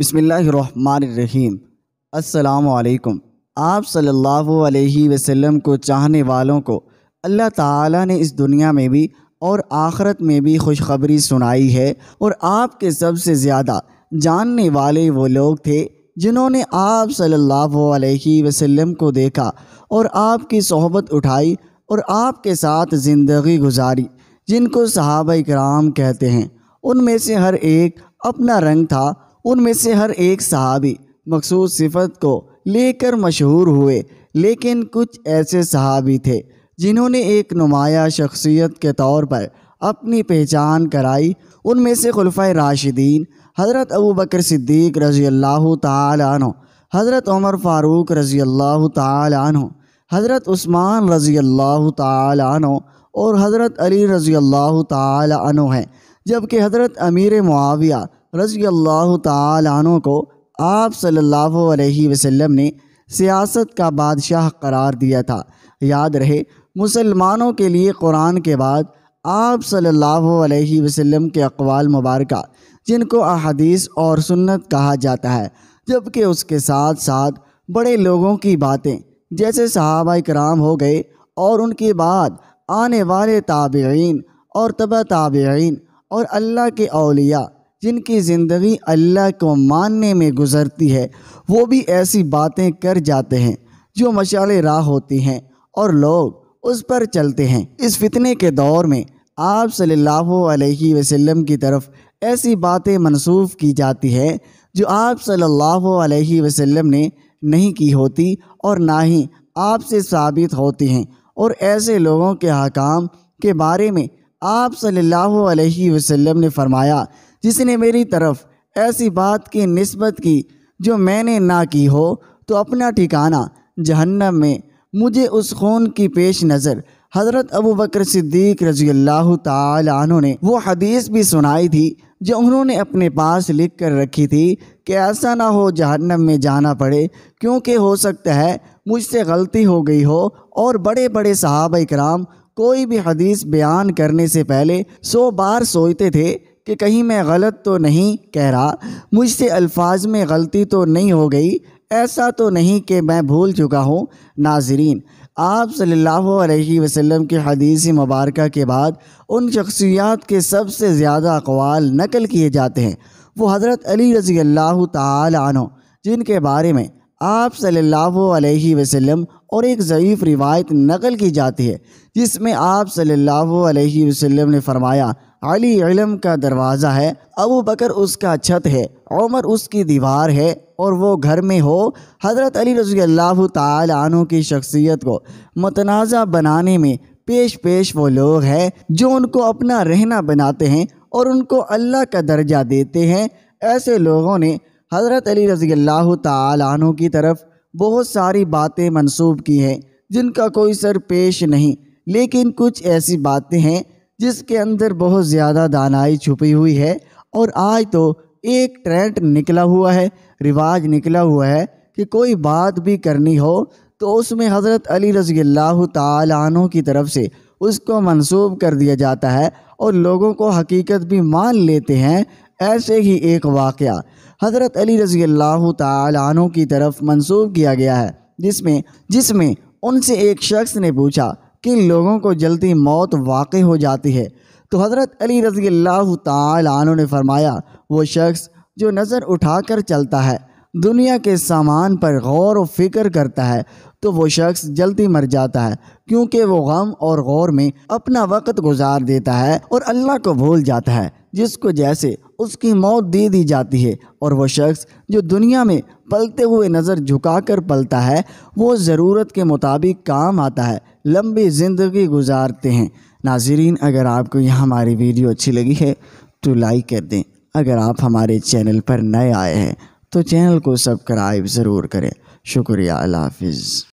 बिसमीम् अल्लाम आप सल्लल्लाहु अलैहि वसल्लम को चाहने वालों को अल्लाह ताला ने इस दुनिया में भी और आखरत में भी खुशखबरी सुनाई है और आपके सबसे ज़्यादा जानने वाले वो लोग थे जिन्होंने आप सल्लल्लाहु अलैहि वसल्लम को देखा और आपकी सोहबत उठाई और आपके साथ ज़िंदगी गुजारी जिनको सहाबा कराम कहते हैं उनमें से हर एक अपना रंग था उनमें से हर एक सहाबी मखसूस सिफत को लेकर मशहूर हुए लेकिन कुछ ऐसे सहाबी थे जिन्होंने एक नुमाया शख्सियत के तौर पर अपनी पहचान कराई उनमें से खुलफा राशिदीन हज़रत अबू बकर सिद्दीक रज़ी अल्लाह तु हज़रत उमर फ़ारूक रज़ी अल्लाह तु हज़रत उस्मान रज़ी अल्लाह तु और हज़रत अली रज़ी अल्लाह तु हैं जबकि हज़रत अमीर मुआविया रजी अल्लाह तु को आप सल्लल्लाहु अलैहि वसल्लम ने सियासत का बादशाह करार दिया था याद रहे मुसलमानों के लिए कुरान के बाद आप सल्लल्लाहु अलैहि वसल्लम के अकवाल मुबारक जिनको अहदीस और सुन्नत कहा जाता है जबकि उसके साथ साथ बड़े लोगों की बातें जैसे सहाबा कराम हो गए और उनके बाद आने वाले ताबेन और तबा ताबेन और अल्लाह के अलिया जिनकी ज़िंदगी अल्लाह को मानने में गुजरती है वो भी ऐसी बातें कर जाते हैं जो मशाल राह होती हैं और लोग उस पर चलते हैं इस फितने के दौर में आप सल्लल्लाहु अलैहि वसल्लम की तरफ ऐसी बातें मनसूख की जाती है जो आप सल्लल्लाहु अलैहि वसल्लम ने नहीं की होती और ना ही आपसे साबित होती हैं और ऐसे लोगों के हकाम के बारे में आप सल्लल्लाहु अलैहि वसल्लम ने फरमाया जिसने मेरी तरफ ऐसी बात की नस्बत की जो मैंने ना की हो तो अपना ठिकाना जहन्नम में मुझे उस खून की पेश नज़र हज़रत अबू बकर सिद्दीक रजी अल्लाह तु ने वो हदीस भी सुनाई थी जो उन्होंने अपने पास लिख कर रखी थी कि ऐसा ना हो जहन्नम में जाना पड़े क्योंकि हो सकता है मुझसे गलती हो गई हो और बड़े बड़े सहाब कराम कोई भी हदीस बयान करने से पहले सौ बार सोचते थे कि कहीं मैं गलत तो नहीं कह रहा मुझसे अल्फाज में गलती तो नहीं हो गई ऐसा तो नहीं कि मैं भूल चुका हूँ नाजरीन आप सल्लल्लाहु अलैहि वसल्लम की हदीस मुबारक के बाद उन शख्सियात के सबसे ज़्यादा अकवाल नकल किए जाते हैं वो हज़रत अली रज़ी अल्लाह तनो जिनके बारे में आप सल्लल्लाहु अलैहि वसल्लम और एक ज़यीफ़ रिवायत नकल की जाती है जिसमें आप सल्लल्लाहु अलैहि वसल्लम ने फरमाया अली इलम का दरवाज़ा है अबू बकर उसका छत है उमर उसकी दीवार है और वो घर में हो हज़रत अली रजी अल्लाह तु की शख्सियत को मतनाज़ बनाने में पेश पेश वो लोग हैं जो उनको अपना रहना बनाते हैं और उनको अल्लाह का दर्जा देते हैं ऐसे लोगों ने हज़रत अली रजी अल्लाह तु की तरफ बहुत सारी बातें मनसूब की हैं जिनका कोई सर पेश नहीं लेकिन कुछ ऐसी बातें हैं जिसके अंदर बहुत ज़्यादा दानाई छुपी हुई है और आज तो एक ट्रेंड निकला हुआ है रिवाज निकला हुआ है कि कोई बात भी करनी हो तो उसमें हज़रत अली रजील्ला तु की तरफ से उसको मंसूब कर दिया जाता है और लोगों को हकीकत भी मान लेते हैं ऐसे ही एक वाक़ हज़रत अली रजी अल्लाह तु की तरफ मंसूब किया गया है जिसमें जिसमें उनसे एक शख्स ने पूछा कि लोगों को जल्दी मौत वाक़ हो जाती है तो हज़रत अली रजील्ला अल्लाह ने फरमाया वो शख्स जो नज़र उठाकर चलता है दुनिया के सामान पर गौर व फिक्र करता है तो वो शख्स जल्दी मर जाता है क्योंकि वो गम और गौर में अपना वक्त गुजार देता है और अल्लाह को भूल जाता है जिसको जैसे उसकी मौत दे दी जाती है और वो शख्स जो दुनिया में पलते हुए नज़र झुकाकर पलता है वो ज़रूरत के मुताबिक काम आता है लंबी ज़िंदगी गुजारते हैं नाजरीन अगर आपको यह हमारी वीडियो अच्छी लगी है तो लाइक कर दें अगर आप हमारे चैनल पर नए आए हैं तो चैनल को सब्सक्राइब ज़रूर करें शुक्रिया अल्लाह